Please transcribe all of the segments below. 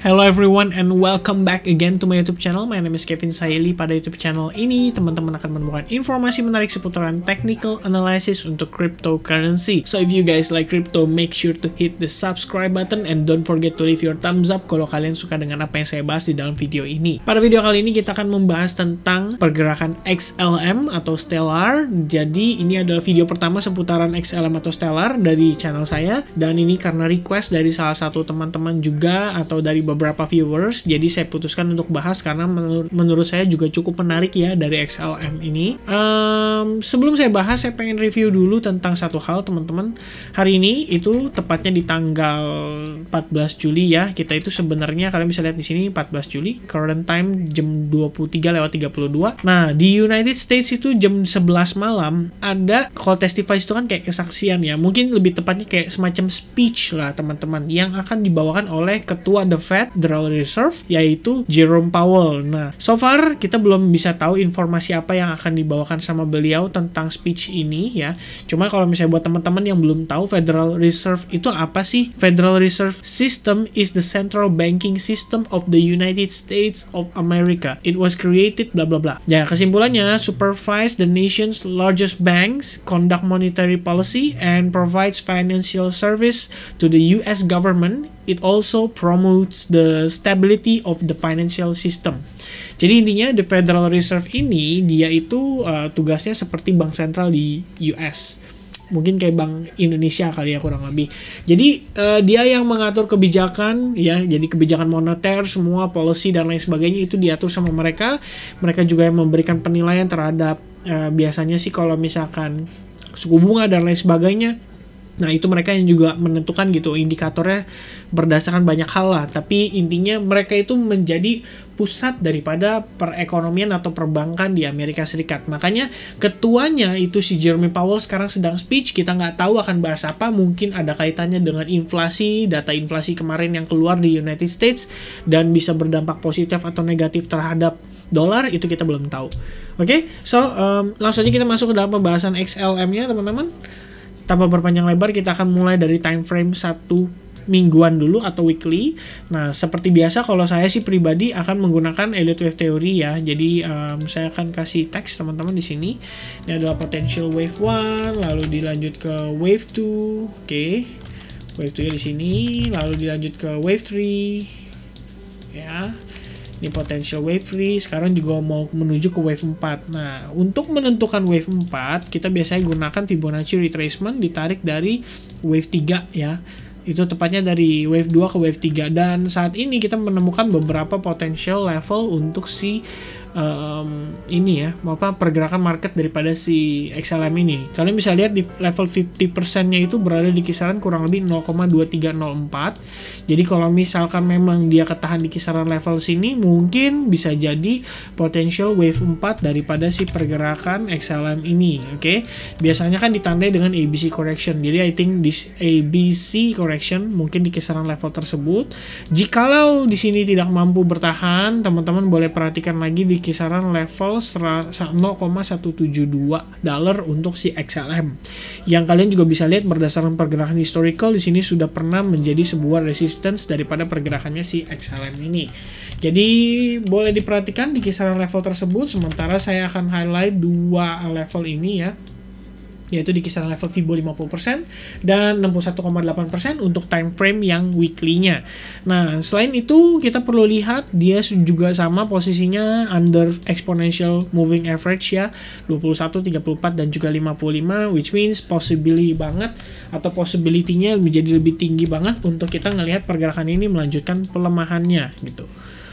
Hello everyone and welcome back again to my YouTube channel. My name is Kevin Saili. Pada YouTube channel ini, teman-teman akan menemukan informasi menarik seputaran technical analysis untuk cryptocurrency. So if you guys like crypto, make sure to hit the subscribe button and don't forget to leave your thumbs up kalau kalian suka dengan apa yang saya bahas di dalam video ini. Pada video kali ini kita akan membahas tentang pergerakan XLM atau Stellar. Jadi ini adalah video pertama seputaran XLM atau Stellar dari channel saya dan ini karena request dari salah satu teman-teman juga atau dari beberapa viewers, jadi saya putuskan untuk bahas karena menur menurut saya juga cukup menarik ya dari XLM ini. Um, sebelum saya bahas, saya pengen review dulu tentang satu hal teman-teman. Hari ini itu tepatnya di tanggal 14 Juli ya, kita itu sebenarnya kalian bisa lihat di sini 14 Juli, current time jam 23 lewat 32. Nah, di United States itu jam 11 malam ada call testify itu kan kayak kesaksian ya, mungkin lebih tepatnya kayak semacam speech lah teman-teman yang akan dibawakan oleh ketua The Fed Federal Reserve, yaitu Jerome Powell. Nah, so far kita belum bisa tahu informasi apa yang akan dibawakan sama beliau tentang speech ini ya. Cuma kalau misalnya buat teman-teman yang belum tahu Federal Reserve itu apa sih? Federal Reserve System is the central banking system of the United States of America. It was created bla bla bla. Ya, kesimpulannya supervise the nation's largest banks, conduct monetary policy and provides financial service to the US government it also promotes the stability of the financial system. Jadi intinya the Federal Reserve ini dia itu uh, tugasnya seperti bank sentral di US. Mungkin kayak bank Indonesia kali ya kurang lebih. Jadi uh, dia yang mengatur kebijakan ya, jadi kebijakan moneter, semua policy dan lain sebagainya itu diatur sama mereka. Mereka juga yang memberikan penilaian terhadap uh, biasanya sih kalau misalkan suku bunga dan lain sebagainya Nah itu mereka yang juga menentukan gitu indikatornya berdasarkan banyak hal lah. Tapi intinya mereka itu menjadi pusat daripada perekonomian atau perbankan di Amerika Serikat. Makanya ketuanya itu si Jeremy Powell sekarang sedang speech. Kita nggak tahu akan bahas apa. Mungkin ada kaitannya dengan inflasi, data inflasi kemarin yang keluar di United States dan bisa berdampak positif atau negatif terhadap dolar itu kita belum tahu. Oke, okay? so um, langsung aja kita masuk ke dalam pembahasan XLM-nya teman-teman tanpa berpanjang lebar kita akan mulai dari time frame satu mingguan dulu atau weekly. Nah, seperti biasa kalau saya sih pribadi akan menggunakan Elliott Wave Theory ya. Jadi um, saya akan kasih teks teman-teman di sini. Ini adalah potential wave one, lalu dilanjut ke wave two, Oke. Okay. Wave two ya di sini, lalu dilanjut ke wave three, Ya. Ini potential wave 3, sekarang juga mau menuju ke wave 4. Nah, untuk menentukan wave 4, kita biasanya gunakan Fibonacci retracement ditarik dari wave 3 ya. Itu tepatnya dari wave 2 ke wave 3 dan saat ini kita menemukan beberapa potential level untuk si um, ini ya apa pergerakan market daripada si XLM ini kalian bisa lihat di level 50% nya itu berada di kisaran kurang lebih 0,2304 jadi kalau misalkan memang dia ketahan di kisaran level sini mungkin bisa jadi potential wave 4 daripada si pergerakan XLM ini oke okay? biasanya kan ditandai dengan ABC correction jadi I think this ABC correction mungkin di kisaran level tersebut jikalau di sini tidak mampu bertahan teman-teman boleh perhatikan lagi di kisaran level 0,172 dollar untuk si XLM. Yang kalian juga bisa lihat berdasarkan pergerakan historical di sini sudah pernah menjadi sebuah resistance daripada pergerakannya si XLM ini. Jadi boleh diperhatikan di kisaran level tersebut sementara saya akan highlight dua level ini ya yaitu di kisaran level Fibo 50% dan 61,8% untuk time frame yang weekly-nya. Nah, selain itu kita perlu lihat dia juga sama posisinya under exponential moving average ya, 21, 34 dan juga 55 which means possibility banget atau possibility-nya menjadi lebih tinggi banget untuk kita ngelihat pergerakan ini melanjutkan pelemahannya gitu.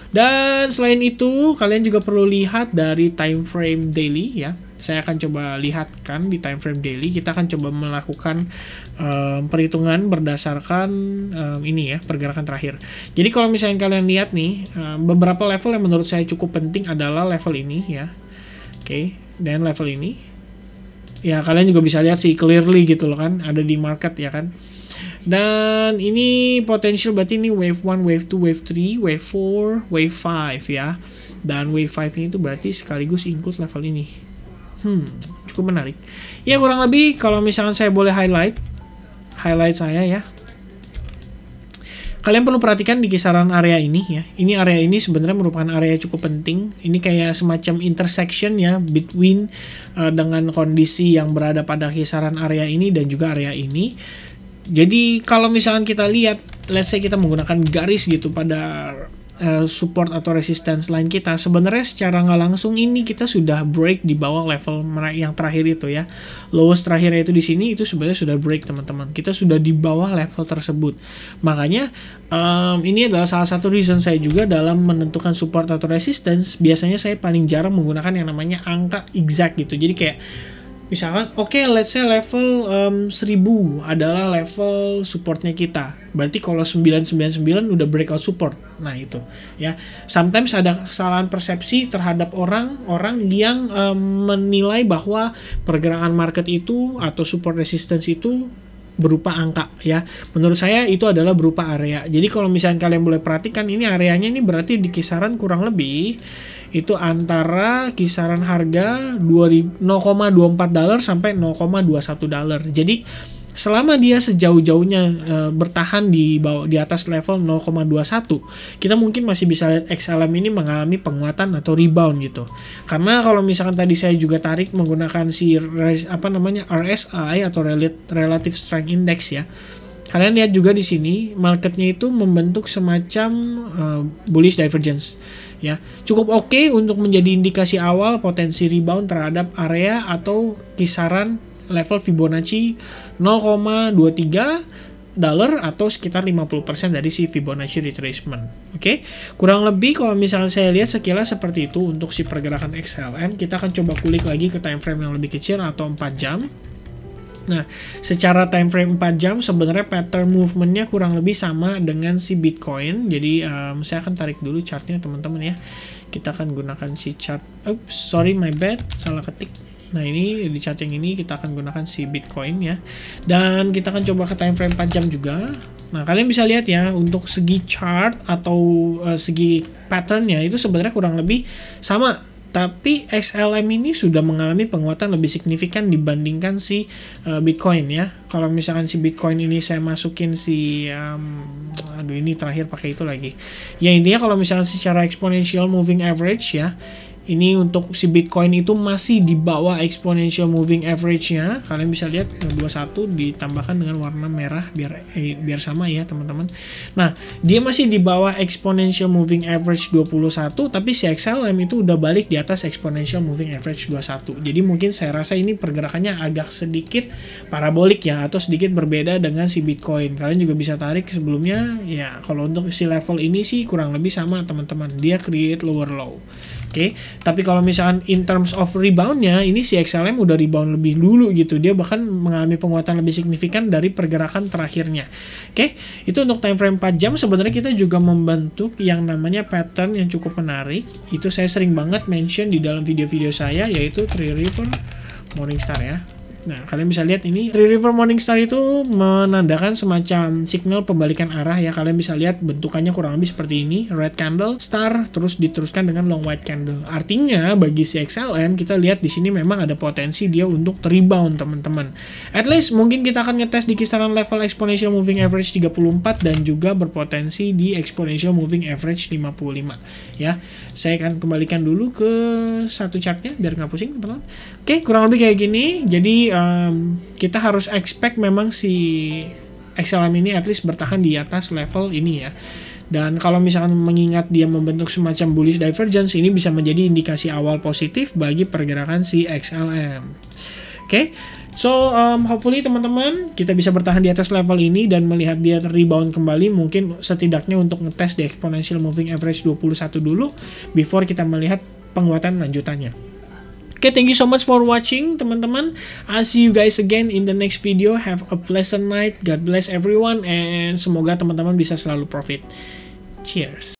Dan selain itu, kalian juga perlu lihat dari time frame daily ya saya akan coba lihatkan di time frame daily kita akan coba melakukan um, perhitungan berdasarkan um, ini ya pergerakan terakhir jadi kalau misalnya kalian lihat nih um, beberapa level yang menurut saya cukup penting adalah level ini ya oke okay, dan level ini ya kalian juga bisa lihat sih clearly gitu loh kan ada di market ya kan dan ini potensial berarti ini wave 1, wave 2, wave 3, wave 4, wave 5 ya. Dan wave 5 ini itu berarti sekaligus include level ini hmm, cukup menarik. Ya kurang lebih kalau misalkan saya boleh highlight, highlight saya ya. Kalian perlu perhatikan di kisaran area ini ya. Ini area ini sebenarnya merupakan area cukup penting. Ini kayak semacam intersection ya between uh, dengan kondisi yang berada pada kisaran area ini dan juga area ini. Jadi kalau misalkan kita lihat, let's say kita menggunakan garis gitu pada Eh, support atau resistance line kita sebenarnya secara nggak langsung ini kita sudah break di bawah level yang terakhir itu ya lowest terakhir itu di sini itu sebenarnya sudah break teman-teman kita sudah di bawah level tersebut makanya um, ini adalah salah satu reason saya juga dalam menentukan support atau resistance biasanya saya paling jarang menggunakan yang namanya angka exact gitu jadi kayak misalkan oke okay, let's say level um, 1000 adalah level supportnya kita berarti kalau 999 udah breakout support nah itu ya sometimes ada kesalahan persepsi terhadap orang-orang yang um, menilai bahwa pergerakan market itu atau support resistance itu berupa angka ya. Menurut saya itu adalah berupa area. Jadi kalau misalnya kalian boleh perhatikan ini areanya ini berarti di kisaran kurang lebih itu antara kisaran harga 0,24 dolar sampai 0,21 dolar. Jadi selama dia sejauh-jauhnya e, bertahan di bawah di atas level 0,21 kita mungkin masih bisa lihat XLM ini mengalami penguatan atau rebound gitu karena kalau misalkan tadi saya juga tarik menggunakan si apa namanya RSI atau Relative Strength Index ya kalian lihat juga di sini marketnya itu membentuk semacam e, bullish divergence ya cukup oke okay untuk menjadi indikasi awal potensi rebound terhadap area atau kisaran level Fibonacci 0,23 dollar atau sekitar 50% dari si Fibonacci retracement. Oke, okay? kurang lebih kalau misalnya saya lihat sekilas seperti itu untuk si pergerakan XLM. Kita akan coba kulik lagi ke time frame yang lebih kecil atau 4 jam. Nah, secara time frame 4 jam sebenarnya pattern movementnya kurang lebih sama dengan si Bitcoin. Jadi um, saya akan tarik dulu chartnya teman-teman ya. Kita akan gunakan si chart. Oops, sorry my bad, salah ketik. Nah ini di chart yang ini kita akan gunakan si Bitcoin ya. Dan kita akan coba ke time frame 4 jam juga. Nah kalian bisa lihat ya untuk segi chart atau uh, segi patternnya itu sebenarnya kurang lebih sama. Tapi XLM ini sudah mengalami penguatan lebih signifikan dibandingkan si uh, Bitcoin ya. Kalau misalkan si Bitcoin ini saya masukin si um, aduh ini terakhir pakai itu lagi. Ya intinya kalau misalkan secara exponential moving average ya ini untuk si Bitcoin itu masih di bawah exponential moving average-nya. Kalian bisa lihat 21 eh, ditambahkan dengan warna merah biar eh, biar sama ya, teman-teman. Nah, dia masih di bawah exponential moving average 21, tapi si XLM itu udah balik di atas exponential moving average 21. Jadi mungkin saya rasa ini pergerakannya agak sedikit parabolik ya atau sedikit berbeda dengan si Bitcoin. Kalian juga bisa tarik sebelumnya ya kalau untuk si level ini sih kurang lebih sama, teman-teman. Dia create lower low okay? tapi kalau misalkan in terms of reboundnya ini si XLM udah rebound lebih dulu gitu dia bahkan mengalami penguatan lebih signifikan dari pergerakan terakhirnya oke okay? itu untuk time frame 4 jam sebenarnya kita juga membentuk yang namanya pattern yang cukup menarik itu saya sering banget mention di dalam video-video saya yaitu Three River Morningstar ya Nah, kalian bisa lihat ini Three River Morning Star itu menandakan semacam signal pembalikan arah ya. Kalian bisa lihat bentukannya kurang lebih seperti ini, red candle, star, terus diteruskan dengan long white candle. Artinya bagi si CXLM kita lihat di sini memang ada potensi dia untuk rebound teman-teman. At least mungkin kita akan ngetes di kisaran level exponential moving average 34 dan juga berpotensi di exponential moving average 55 ya. Saya akan kembalikan dulu ke satu chartnya biar nggak pusing teman-teman. Oke, kurang lebih kayak gini. Jadi um, kita harus expect memang si XLM ini at least bertahan di atas level ini ya. Dan kalau misalkan mengingat dia membentuk semacam bullish divergence, ini bisa menjadi indikasi awal positif bagi pergerakan si XLM. Oke, okay? so um, hopefully teman-teman kita bisa bertahan di atas level ini dan melihat dia rebound kembali mungkin setidaknya untuk ngetes di exponential moving average 21 dulu before kita melihat penguatan lanjutannya okay, thank you so much for watching, teman-teman. I'll see you guys again in the next video. Have a pleasant night. God bless everyone and semoga teman-teman bisa selalu profit. Cheers.